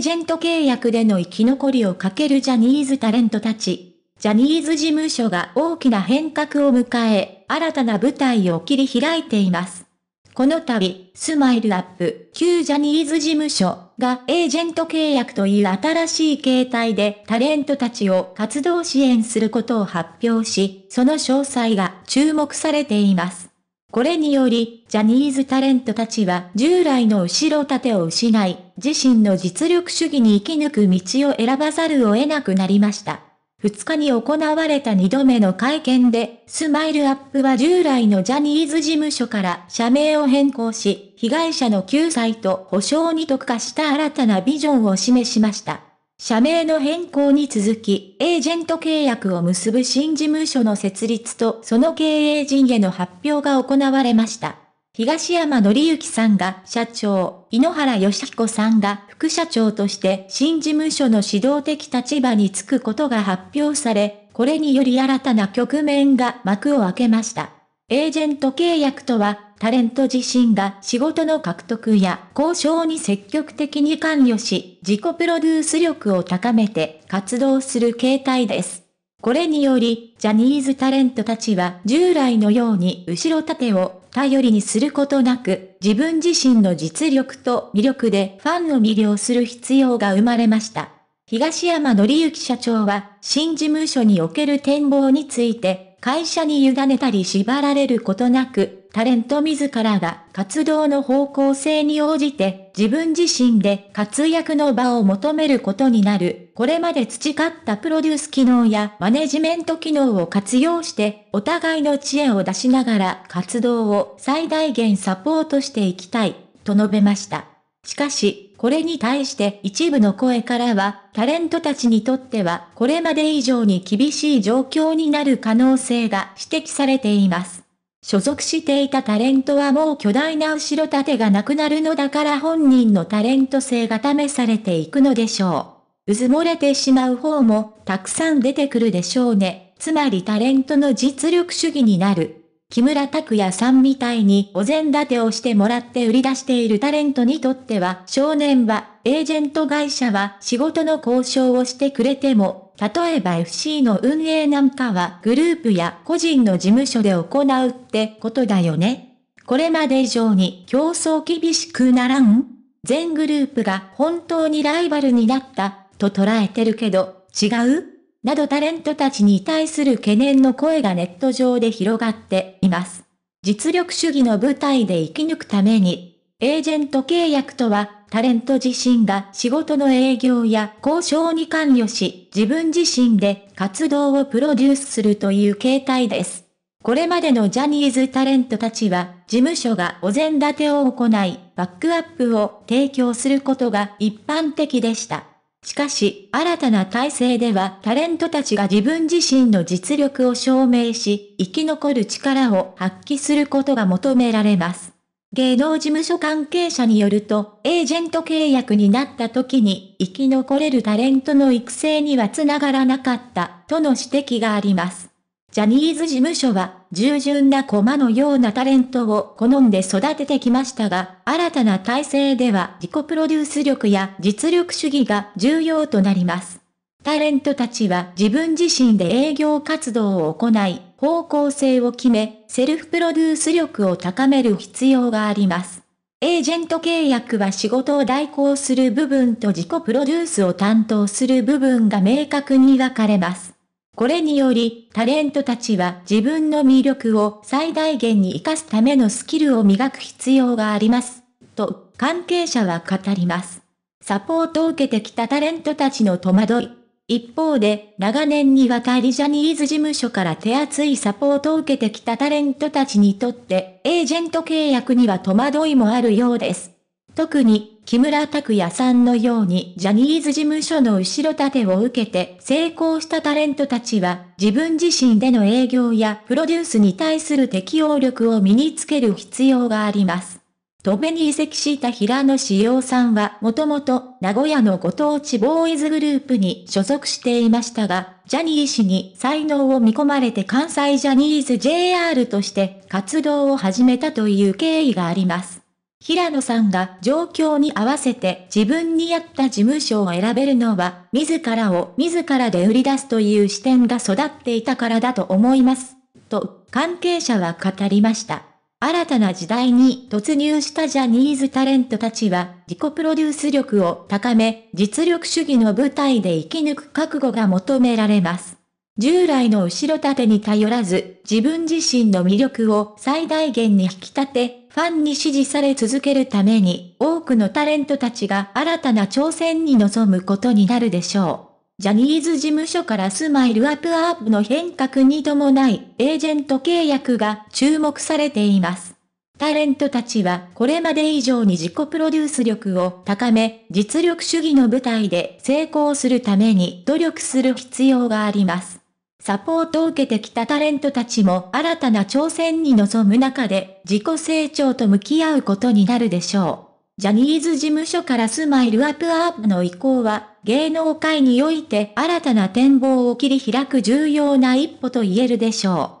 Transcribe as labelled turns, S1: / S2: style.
S1: ージェント契約での生き残りをかけるジャニーズタレントたち。ジャニーズ事務所が大きな変革を迎え、新たな舞台を切り開いています。この度、スマイルアップ、旧ジャニーズ事務所がエージェント契約という新しい形態でタレントたちを活動支援することを発表し、その詳細が注目されています。これにより、ジャニーズタレントたちは従来の後ろ盾を失い、自身の実力主義に生き抜く道を選ばざるを得なくなりました。2日に行われた2度目の会見で、スマイルアップは従来のジャニーズ事務所から社名を変更し、被害者の救済と補償に特化した新たなビジョンを示しました。社名の変更に続き、エージェント契約を結ぶ新事務所の設立とその経営陣への発表が行われました。東山紀之さんが社長、井ノ原義彦さんが副社長として新事務所の指導的立場に就くことが発表され、これにより新たな局面が幕を開けました。エージェント契約とは、タレント自身が仕事の獲得や交渉に積極的に関与し、自己プロデュース力を高めて活動する形態です。これにより、ジャニーズタレントたちは従来のように後ろ盾を頼りにすることなく、自分自身の実力と魅力でファンを魅了する必要が生まれました。東山紀之社長は、新事務所における展望について、会社に委ねたり縛られることなく、タレント自らが活動の方向性に応じて自分自身で活躍の場を求めることになる。これまで培ったプロデュース機能やマネジメント機能を活用してお互いの知恵を出しながら活動を最大限サポートしていきたいと述べました。しかし、これに対して一部の声からは、タレントたちにとってはこれまで以上に厳しい状況になる可能性が指摘されています。所属していたタレントはもう巨大な後ろ盾がなくなるのだから本人のタレント性が試されていくのでしょう。うずもれてしまう方もたくさん出てくるでしょうね。つまりタレントの実力主義になる。木村拓哉さんみたいにお膳立てをしてもらって売り出しているタレントにとっては少年は、エージェント会社は仕事の交渉をしてくれても、例えば FC の運営なんかはグループや個人の事務所で行うってことだよね。これまで以上に競争厳しくならん全グループが本当にライバルになったと捉えてるけど、違うなどタレントたちに対する懸念の声がネット上で広がっています。実力主義の舞台で生き抜くために、エージェント契約とは、タレント自身が仕事の営業や交渉に関与し、自分自身で活動をプロデュースするという形態です。これまでのジャニーズタレントたちは、事務所がお膳立てを行い、バックアップを提供することが一般的でした。しかし、新たな体制ではタレントたちが自分自身の実力を証明し、生き残る力を発揮することが求められます。芸能事務所関係者によると、エージェント契約になった時に、生き残れるタレントの育成にはつながらなかった、との指摘があります。ジャニーズ事務所は、従順な駒のようなタレントを好んで育ててきましたが、新たな体制では自己プロデュース力や実力主義が重要となります。タレントたちは自分自身で営業活動を行い、方向性を決め、セルフプロデュース力を高める必要があります。エージェント契約は仕事を代行する部分と自己プロデュースを担当する部分が明確に分かれます。これにより、タレントたちは自分の魅力を最大限に活かすためのスキルを磨く必要があります。と、関係者は語ります。サポートを受けてきたタレントたちの戸惑い。一方で、長年にわたりジャニーズ事務所から手厚いサポートを受けてきたタレントたちにとって、エージェント契約には戸惑いもあるようです。特に、木村拓哉さんのようにジャニーズ事務所の後ろ盾を受けて成功したタレントたちは自分自身での営業やプロデュースに対する適応力を身につける必要があります。戸辺に移籍した平野志陽さんはもともと名古屋のご当地ボーイズグループに所属していましたが、ジャニー氏に才能を見込まれて関西ジャニーズ JR として活動を始めたという経緯があります。平野さんが状況に合わせて自分に合った事務所を選べるのは、自らを自らで売り出すという視点が育っていたからだと思います。と、関係者は語りました。新たな時代に突入したジャニーズタレントたちは、自己プロデュース力を高め、実力主義の舞台で生き抜く覚悟が求められます。従来の後ろ盾に頼らず、自分自身の魅力を最大限に引き立て、ファンに支持され続けるために、多くのタレントたちが新たな挑戦に臨むことになるでしょう。ジャニーズ事務所からスマイルアップアップの変革に伴い、エージェント契約が注目されています。タレントたちはこれまで以上に自己プロデュース力を高め、実力主義の舞台で成功するために努力する必要があります。サポートを受けてきたタレントたちも新たな挑戦に臨む中で自己成長と向き合うことになるでしょう。ジャニーズ事務所からスマイルアップアップの移行は芸能界において新たな展望を切り開く重要な一歩と言えるでしょう。